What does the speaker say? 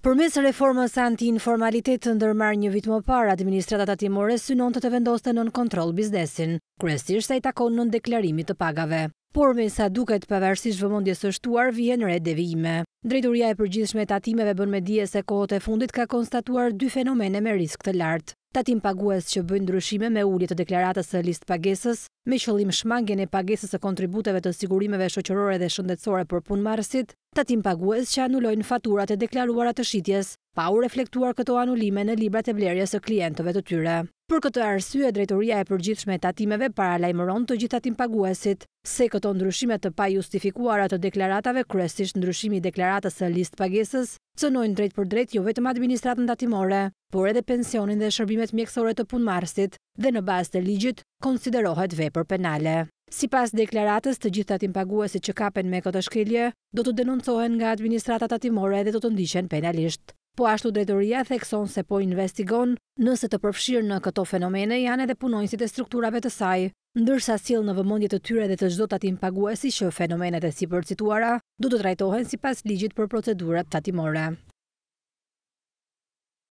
Për mes reformës anti-informalitet të ndërmar një vit më parë, administratat atimore synon të të vendos të nën kontrol biznesin, kresisht sa i takon nën deklarimit të pagave. Por me sa duket përversi shvëmondje së shtuar, vjen re devijime. Drejturia e përgjithshme të atimeve bën me dje se kohote fundit ka konstatuar dy fenomene me risk të lartë. Tatim pagues që bëjnë ndryshime me ullje të deklaratës e list pagesës, me qëllim shmangjen e pagesës e kontributeve të sigurimeve shoqërore dhe shëndetsore për punë marsit, tatim pagues që anullojnë faturat e deklaruarat të shqitjes pa u reflektuar këto anulime në librat e vlerjes së klientove të tyre. Për këtë arsye, drejtoria e përgjithshme e tatimeve para lajmëron të gjithatim paguesit, se këto ndryshime të pa justifikuar të deklaratave kresisht ndryshimi deklaratës e list pagesës, cënojnë drejt për drejt jo vetëm administratën tatimore, por edhe pensionin dhe shërbimet mjekësore të punëmarsit dhe në bazë të ligjit konsiderohet vepër penale. Si pas deklaratës të gjithatim paguesit që kapen me këtë shkelje, do të denoncohen nga administratat tatimore dhe do të ndishen penalisht. Po ashtu drejtoria thekson se po investigon nëse të përfshirë në këto fenomene janë edhe punojnësit e strukturave të saj, ndërsa sil në vëmondje të tyre dhe të gjdo të atim paguesi që fenomenet e si përcituara du të trajtohen si pas ligjit për procedurat të atimore.